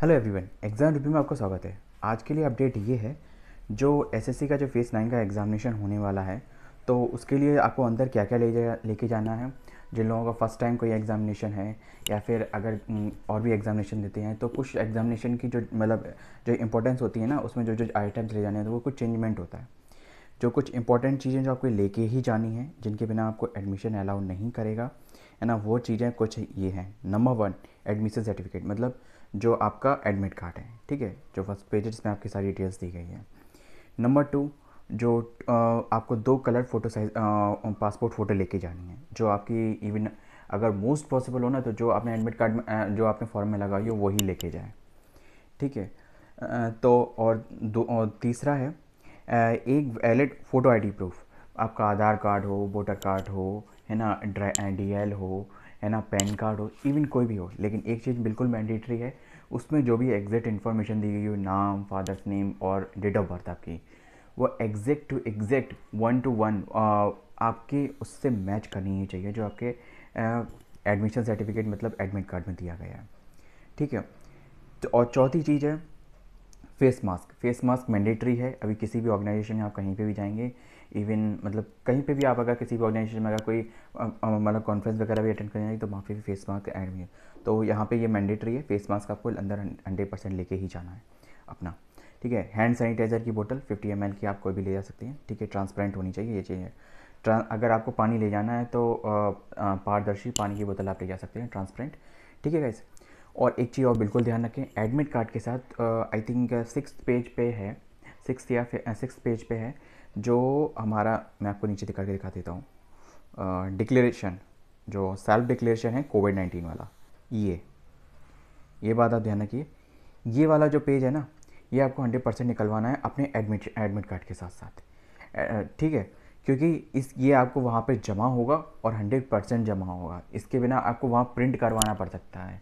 hello everyone exam review में आपका स्वागत है आज के लिए अपडेट ये है जो एसएससी का जो फेस नाइन का एग्जामिनेशन होने वाला है तो उसके लिए आपको अंदर क्या क्या ले जा लेके जाना है जिन लोगों का फर्स्ट टाइम कोई एग्ज़ामिनेशन है या फिर अगर और भी एग्ज़ामिनेशन देते हैं तो कुछ एग्ज़ामिनेशन की जो मतलब जो इंपॉर्टेंस होती है ना उसमें जो जो आइटम्स ले जाने हैं तो वो कुछ चेंजमेंट होता है जो कुछ इंपॉर्टेंट चीज़ें जो आपको लेके ही जानी है जिनके बिना आपको एडमिशन अलाउ नहीं करेगा है ना वो चीज़ें कुछ ये हैं नंबर वन एडमिशन सर्टिफिकेट मतलब जो आपका एडमिट कार्ड है ठीक है जो फर्स्ट पेज है जिसमें आपकी सारी डिटेल्स दी गई है नंबर टू जो आपको दो colour photo size passport photo लेके जानी है जो आपकी इवन अगर मोस्ट पॉसिबल हो ना तो जो आपने एडमिट कार्ड में जो आपने फॉर्म में लगाई हो वही लेके जाए ठीक है तो और दो और तीसरा है एक वैलिड फ़ोटो आईडी प्रूफ आपका आधार कार्ड हो वोटर कार्ड हो है ना डी एल हो है ना पैन कार्ड हो इवन कोई भी हो लेकिन एक चीज़ बिल्कुल मैंडेटरी है उसमें जो भी एग्जैक्ट इन्फॉर्मेशन दी गई हो नाम फादर्स नेम और डेट ऑफ बर्थ आपकी वो exact to exact one to one आपके उससे मैच करनी ही चाहिए जो आपके एडमिशन सर्टिफिकेट मतलब एडमिट कार्ड में दिया गया है ठीक है तो और चौथी चीज़ है face mask face mask mandatory है अभी किसी भी ऑर्गेनाइजेशन में आप कहीं पे भी जाएंगे इवन मतलब कहीं पे भी आप अगर किसी भी ऑर्गेनाइजेशन में अगर कोई मतलब कॉन्फ्रेंस वगैरह भी अटेंड करना है तो वहाँ पर भी फेस मास्क ऐड हुई है तो यहाँ पे ये मैंडेटरी है फेस मास्क आपको अंदर हंड्रेड परसेंट लेके ही जाना है अपना ठीक है हैंड सैनिटाइज़र की बोतल फिफ्टी एम की आप कोई भी ले जा सकते हैं ठीक है ट्रांसपेरेंट होनी चाहिए ये चाहिए अगर आपको पानी ले जाना है तो पारदर्शी पानी की बोतल आप ले जा सकते हैं ट्रांसपेरेंट ठीक है गाइज़ और एक चीज़ और बिल्कुल ध्यान रखें एडमिट कार्ड के साथ आई थिंक सिक्स पेज पे है सिक्स या सिक्स पेज पे है जो हमारा मैं आपको नीचे दिखा के दिखा देता हूँ डिक्लेरेशन जो सेल्फ डिक्लेरेशन है कोविड नाइन्टीन वाला ये ये बात आप ध्यान रखिए ये वाला जो पेज है ना ये आपको हंड्रेड परसेंट निकलवाना है अपने एडमिट एडमिट कार्ड के साथ साथ ठीक है क्योंकि इस ये आपको वहाँ पे जमा होगा और हंड्रेड परसेंट जमा होगा इसके बिना आपको वहाँ प्रिंट करवाना पड़ सकता है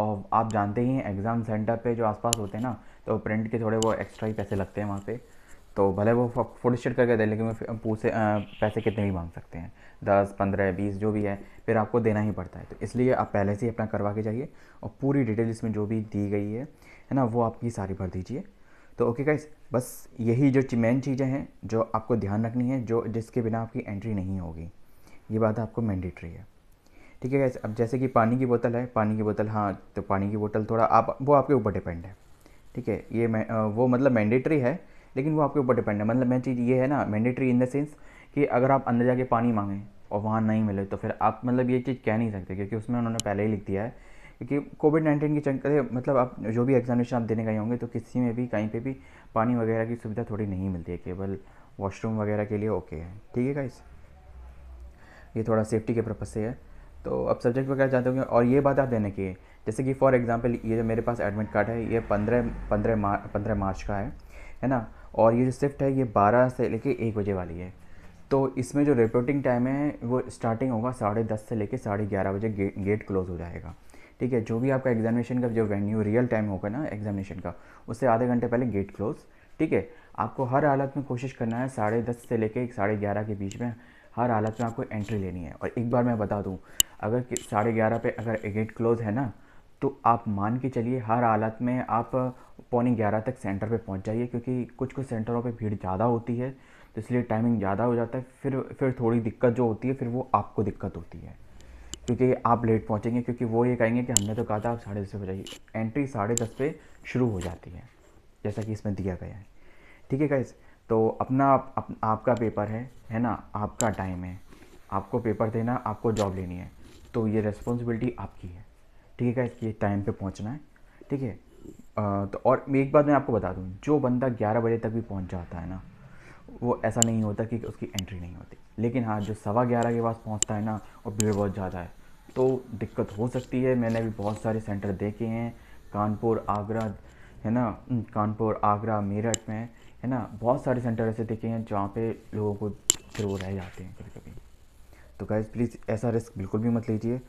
और आप जानते ही हैं एग्ज़ाम सेंटर पे जो आसपास होते हैं ना तो प्रिंट के थोड़े वो एक्स्ट्रा ही पैसे लगते हैं वहाँ पर तो भले वो फोटो स्टेट करके दे लेकिन वो पूछे पैसे कितने भी मांग सकते हैं दस पंद्रह बीस जो भी है फिर आपको देना ही पड़ता है तो इसलिए आप पहले से ही अपना करवा के जाइए और पूरी डिटेल इसमें जो भी दी गई है है ना वो आपकी सारी भर दीजिए तो ओके गाइस बस यही जो मेन चीज़ें हैं जो आपको ध्यान रखनी है जो जिसके बिना आपकी एंट्री नहीं होगी ये बात आपको मैंडेटरी है ठीक है गाइस अब जैसे कि पानी की बोतल है पानी की बोतल हाँ तो पानी की बोतल थोड़ा आप वो आपके ऊपर डिपेंड है ठीक है ये वो मतलब मैंडेटरी है लेकिन वो आपके ऊपर डिपेंड है मतलब मैं चीज़ ये है ना मैंडेटरी इन द सेंस कि अगर आप अंदर जाके पानी मांगें और वहाँ नहीं मिले तो फिर आप मतलब ये चीज़ कह नहीं सकते क्योंकि उसमें उन्होंने पहले ही लिख दिया है क्योंकि कोविड नाइन्टीन के चलते मतलब आप जो भी एग्जामिनेशन आप देने गए होंगे तो किसी में भी कहीं पे भी पानी वगैरह की सुविधा थोड़ी नहीं मिलती है केवल वॉशरूम वगैरह के लिए ओके है ठीक है गाइस ये थोड़ा सेफ्टी के पर्पज़ से है तो अब सब्जेक्ट वगैरह जानते होंगे और ये बात आप देने की है जैसे कि फॉर एग्ज़ाम्पल ये जो मेरे पास एडमिट कार्ड है ये पंद्रह पंद्रह मार्च पंद्रह मार्च का है है ना और ये जो शिफ्ट है ये बारह से लेके एक बजे वाली है तो इसमें जो रिपोर्टिंग टाइम है वो स्टार्टिंग होगा साढ़े दस से लेके साढ़े ग्यारह बजे गे, गेट क्लोज़ हो जाएगा ठीक है जो भी आपका एग्जामिनेशन का जो वेन्यू रियल टाइम होगा ना एग्जामिनेशन का उससे आधे घंटे पहले गेट क्लोज़ ठीक है आपको हर हालत में कोशिश करना है साढ़े दस से लेके साढ़े ग्यारह के बीच में हर हालत में आपको एंट्री लेनी है और एक बार मैं बता दूँ अगर साढ़े ग्यारह पे अगर गेट क्लोज़ है ना तो आप मान के चलिए हर हालत में आप पौने ग्यारह तक सेंटर पे पहुंच जाइए क्योंकि कुछ कुछ सेंटरों पे भीड़ ज़्यादा होती है तो इसलिए टाइमिंग ज़्यादा हो जाता है फिर फिर थोड़ी दिक्कत जो होती है फिर वो आपको दिक्कत होती है क्योंकि आप लेट पहुँचेंगे क्योंकि वो ये कहेंगे कि हमने तो कहा था आप साढ़े दस बजे जाइए एंट्री साढ़े दस पे शुरू हो जाती है जैसा कि इसमें दिया गया है ठीक है गाइज तो अपना अप, आपका पेपर है है ना आपका टाइम है आपको पेपर देना आपको जॉब लेनी है तो ये रेस्पॉन्सिबिलिटी आपकी है ठीक है कि टाइम पे पहुंचना है ठीक है तो और एक बात मैं आपको बता दूँ जो बंदा ग्यारह बजे तक भी पहुँच जाता है ना वो ऐसा नहीं होता कि उसकी एंट्री नहीं होती लेकिन हाँ जो सवा ग्यारह के पास पहुँचता है ना और भीड़ बहुत ज़्यादा है तो दिक्कत हो सकती है मैंने भी बहुत सारे सेंटर देखे हैं कानपुर आगरा है ना हम्म, कानपुर आगरा मेरठ में है ना बहुत सारे सेंटर ऐसे देखे हैं जहाँ पे लोगों को फिर वो रह जाते हैं कभी कभी तो गाइज़ प्लीज़ ऐसा रिस्क बिल्कुल भी मत लीजिए